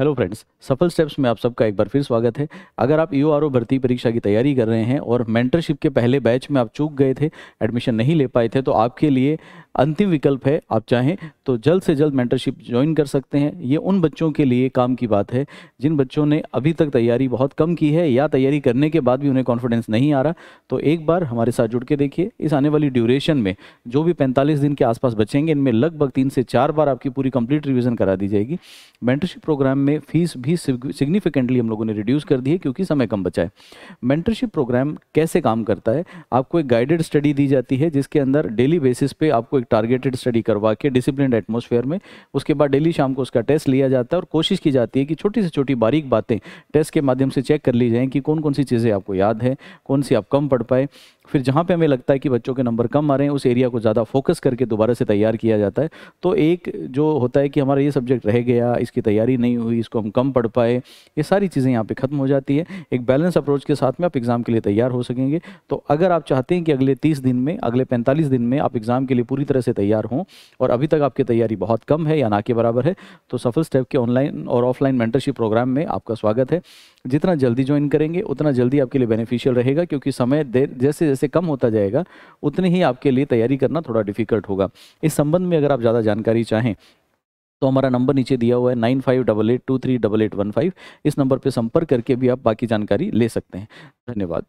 hello friends सफल steps में आप सबका एक बार फिर स्वागत है अगर आप यू आर भर्ती परीक्षा की तैयारी कर रहे हैं और मेंटरशिप के पहले बैच में आप चूक गए थे एडमिशन नहीं ले पाए थे तो आपके लिए अंतिम विकल्प है आप चाहें तो जल्द से जल्द मेंटरशिप ज्वाइन कर सकते हैं ये उन बच्चों के लिए काम की बात है जिन बच्चों ने अभी तक तैयारी बहुत कम की है या तैयारी करने के बाद भी उन्हें कॉन्फिडेंस नहीं आ रहा तो एक बार हमारे साथ जुड़ के देखिए इस आने वाली ड्यूरेशन में जो भी पैंतालीस दिन के आसपास बचेंगे इनमें लगभग तीन से चार बार आपकी पूरी कंप्लीट रिविजन करा दी जाएगी मेंटरशिप प्रोग्राम में फीस भी सिग्निफिकेंटली हम लोगों ने रिड्यूस कर दी है क्योंकि समय कम बचा है मेंटरशिप प्रोग्राम कैसे काम करता है आपको एक गाइडेड स्टडी दी जाती है जिसके अंदर डेली बेसिस पे आपको एक टारगेटेड स्टडी करवा के डिसिप्लिन एटमोसफेयर में उसके बाद डेली शाम को उसका टेस्ट लिया जाता है और कोशिश की जाती है कि छोटी से छोटी बारीक बातें टेस्ट के माध्यम से चेक कर ली जाएँ कि कौन कौन सी चीज़ें आपको याद है कौन सी आप कम पढ़ पाए फिर जहाँ पे हमें लगता है कि बच्चों के नंबर कम आ रहे हैं उस एरिया को ज़्यादा फोकस करके दोबारा से तैयार किया जाता है तो एक जो होता है कि हमारा ये सब्जेक्ट रह गया इसकी तैयारी नहीं हुई इसको हम कम पढ़ पाए ये सारी चीज़ें यहाँ पर ख़त्म हो जाती है एक बैलेंस अप्रोच के साथ में आप एग्ज़ाम के लिए तैयार हो सकेंगे तो अगर आप चाहते हैं कि अगले तीस दिन में अगले पैंतालीस दिन में आप एग्ज़ाम के लिए पूरी तरह से तैयार हों और अभी तक आपकी तैयारी बहुत कम है या ना के बराबर है तो सफल स्टेप के ऑनलाइन और ऑफलाइन मेंटरशिप प्रोग्राम में आपका स्वागत है जितना जल्दी ज्वाइन करेंगे उतना जल्दी आपके लिए बेनिफिशियल रहेगा क्योंकि समय जैसे जैसे जैसे कम होता जाएगा उतनी ही आपके लिए तैयारी करना थोड़ा डिफिकल्ट होगा इस संबंध में अगर आप ज़्यादा जानकारी चाहें तो हमारा नंबर नीचे दिया हुआ है nine five double eight two three double eight one five इस नंबर पर संपर्क करके भी आप बाकी जानकारी ले सकते हैं धन्यवाद